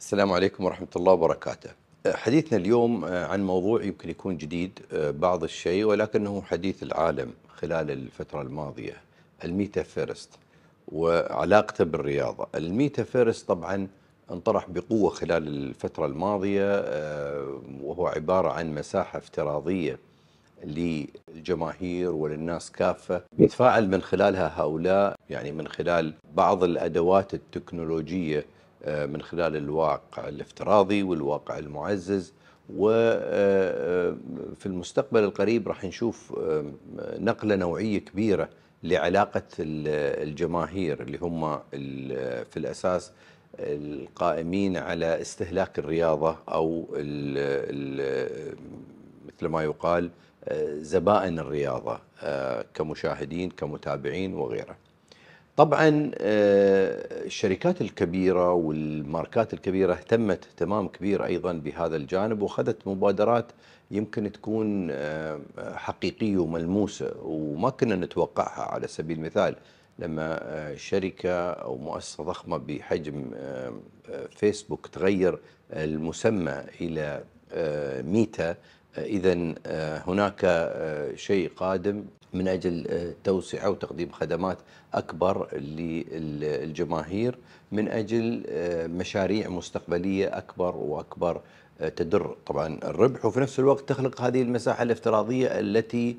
السلام عليكم ورحمة الله وبركاته. أه، حديثنا اليوم أه، عن موضوع يمكن يكون جديد أه، بعض الشيء ولكنه حديث العالم خلال الفترة الماضية الميتا فيرست وعلاقته بالرياضة. الميتا فيرست طبعا انطرح بقوة خلال الفترة الماضية وهو عبارة عن مساحة افتراضية للجماهير وللناس كافة يتفاعل من خلالها هؤلاء يعني من خلال بعض الأدوات التكنولوجية آه، من خلال الواقع الافتراضي والواقع المعزز وفي آه، آه، المستقبل القريب راح نشوف نقله نوعيه كبيره لعلاقه الجماهير اللي هم في الاساس القائمين على استهلاك الرياضه او مثل ما يقال زبائن الرياضه كمشاهدين كمتابعين وغيره طبعا آه، الشركات الكبيرة والماركات الكبيرة اهتمت اهتمام كبير أيضا بهذا الجانب وخذت مبادرات يمكن تكون آه، حقيقية وملموسة وما كنا نتوقعها على سبيل المثال لما آه، شركة أو مؤسسة ضخمة بحجم فيسبوك تغير المسمى إلى ميتا إذا آه، هناك آه، شيء قادم من أجل آه، توسعة وتقديم خدمات أكبر للجماهير من أجل مشاريع مستقبلية أكبر وأكبر تدر طبعا الربح وفي نفس الوقت تخلق هذه المساحة الافتراضية التي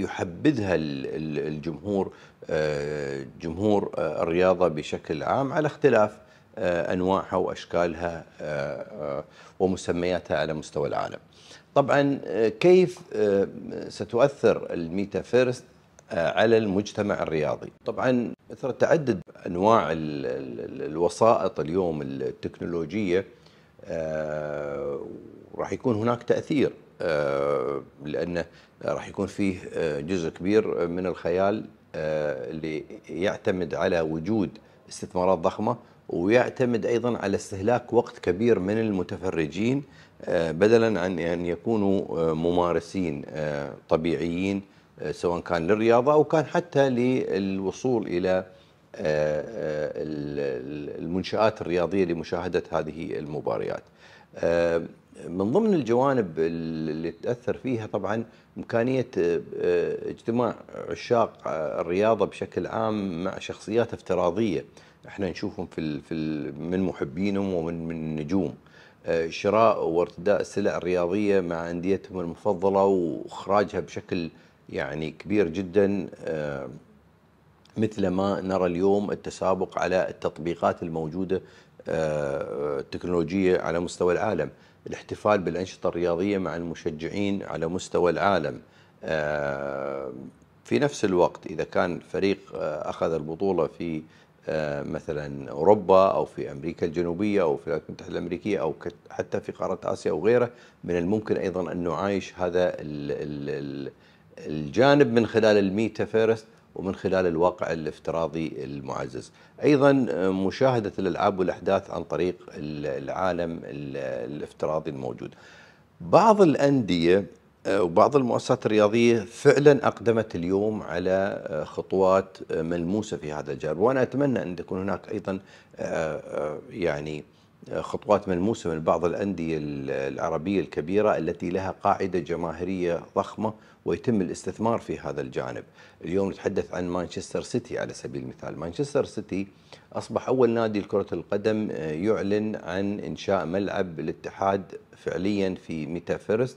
يحبذها الجمهور جمهور الرياضة بشكل عام على اختلاف أنواعها وأشكالها ومسمياتها على مستوى العالم طبعا آه، كيف آه، ستؤثر الميتافيرست آه، على المجتمع الرياضي طبعا اثر تعدد انواع الوسائط اليوم التكنولوجيه راح يكون هناك تاثير لانه راح يكون فيه جزء كبير من الخيال اللي يعتمد على وجود استثمارات ضخمه ويعتمد أيضا على استهلاك وقت كبير من المتفرجين آه، بدلا عن أن يكونوا آه، ممارسين آه، طبيعيين سواء كان للرياضة أو كان حتى للوصول إلى المنشآت الرياضية لمشاهدة هذه المباريات من ضمن الجوانب اللي تاثر فيها طبعا امكانيه آه، آه، اجتماع عشاق آه، الرياضه بشكل عام مع شخصيات افتراضيه احنا نشوفهم في في من محبينهم ومن من نجوم شراء وارتداء السلع الرياضيه مع انديتهم المفضله واخراجها بشكل يعني كبير جدا مثل ما نرى اليوم التسابق على التطبيقات الموجوده التكنولوجيه على مستوى العالم الاحتفال بالأنشطة الرياضية مع المشجعين على مستوى العالم آه، في نفس الوقت إذا كان فريق آه، أخذ البطولة في آه، مثلا أوروبا أو في أمريكا الجنوبية أو في الولايات المتحدة الأمريكية أو حتى في قارة آسيا أو غيره من الممكن أيضا أن نعايش هذا الجانب من خلال الميتا فيرست ومن خلال الواقع الافتراضي المعزز أيضا مشاهدة الألعاب والأحداث عن طريق العالم الافتراضي الموجود بعض الأندية آه، وبعض المؤسسات الرياضية فعلا أقدمت اليوم على آه، خطوات آه، ملموسة في هذا الجانب وأنا أتمنى أن تكون هناك أيضا يعني خطوات ملموسه من بعض الانديه العربيه الكبيره التي لها قاعده جماهيريه ضخمه ويتم الاستثمار في هذا الجانب. اليوم نتحدث عن مانشستر سيتي على سبيل المثال، مانشستر سيتي اصبح اول نادي لكره القدم آه، يعلن عن انشاء ملعب الاتحاد فعليا في ميتا فيرست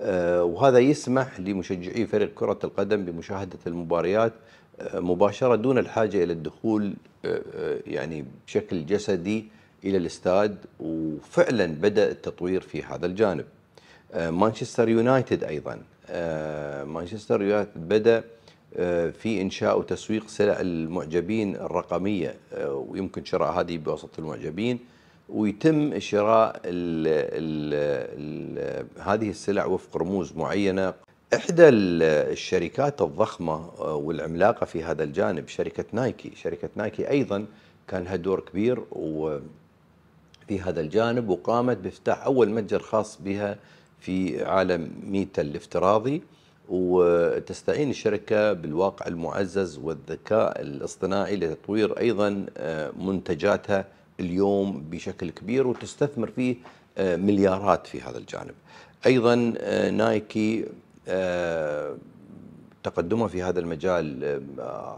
آه، وهذا يسمح لمشجعي فريق كره القدم بمشاهده المباريات آه، مباشره دون الحاجه الى الدخول يعني بشكل جسدي الى الاستاد وفعلا بدا التطوير في هذا الجانب. آه، مانشستر يونايتد ايضا آه، مانشستر يونايتد بدا آه، في انشاء وتسويق سلع المعجبين الرقميه ويمكن شراء هذه بواسطه المعجبين ويتم شراء الـ الـ الـ هذه السلع وفق رموز معينه احدى الشركات الضخمه والعملاقه في هذا الجانب شركه نايكي شركه نايكي ايضا كان لها دور كبير و في هذا الجانب وقامت بافتتاح أول متجر خاص بها في عالم ميتا الافتراضي وتستعين الشركة بالواقع المعزز والذكاء الاصطناعي لتطوير أيضا آه، منتجاتها اليوم بشكل كبير وتستثمر فيه آه، مليارات في هذا الجانب أيضا آه، نايكي تقدمها في هذا المجال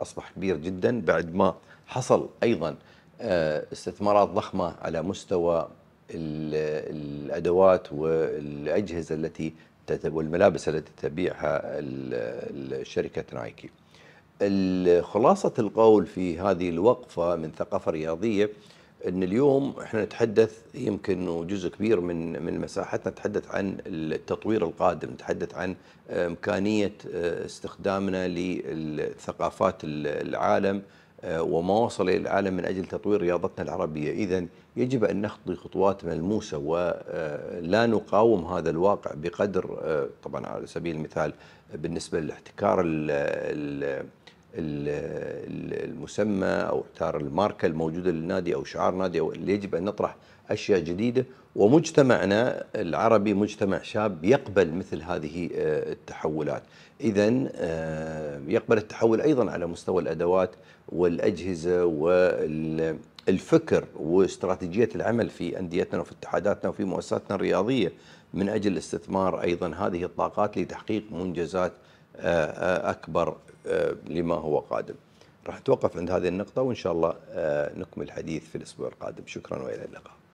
أصبح كبير جدا بعد ما حصل أيضا آه، استثمارات ضخمه على مستوى الادوات والاجهزه التي والملابس التي تبيعها شركه نايكي. خلاصه القول في هذه الوقفه من ثقافه رياضيه ان اليوم احنا نتحدث يمكن جزء كبير من من مساحتنا نتحدث عن التطوير القادم، نتحدث عن آه، امكانيه آه، استخدامنا للثقافات العالم آه، وما وصل إلى العالم من أجل تطوير رياضتنا العربية إذا يجب أن نخطي خطوات ملموسة آه، ولا نقاوم هذا الواقع بقدر آه، طبعا على سبيل المثال بالنسبة للاحتكار المسمى او اختار الماركه الموجوده للنادي او شعار نادي او اللي يجب ان نطرح اشياء جديده ومجتمعنا العربي مجتمع شاب يقبل مثل هذه آه، التحولات اذا آه، يقبل التحول ايضا على مستوى الادوات والاجهزه والفكر واستراتيجيه العمل في انديتنا وفي اتحاداتنا وفي مؤسساتنا الرياضيه من اجل استثمار ايضا هذه الطاقات لتحقيق منجزات آه، آه، اكبر آه، لما هو قادم. راح نتوقف عند هذه النقطه وان شاء الله نكمل الحديث في الاسبوع القادم، شكرا والى اللقاء.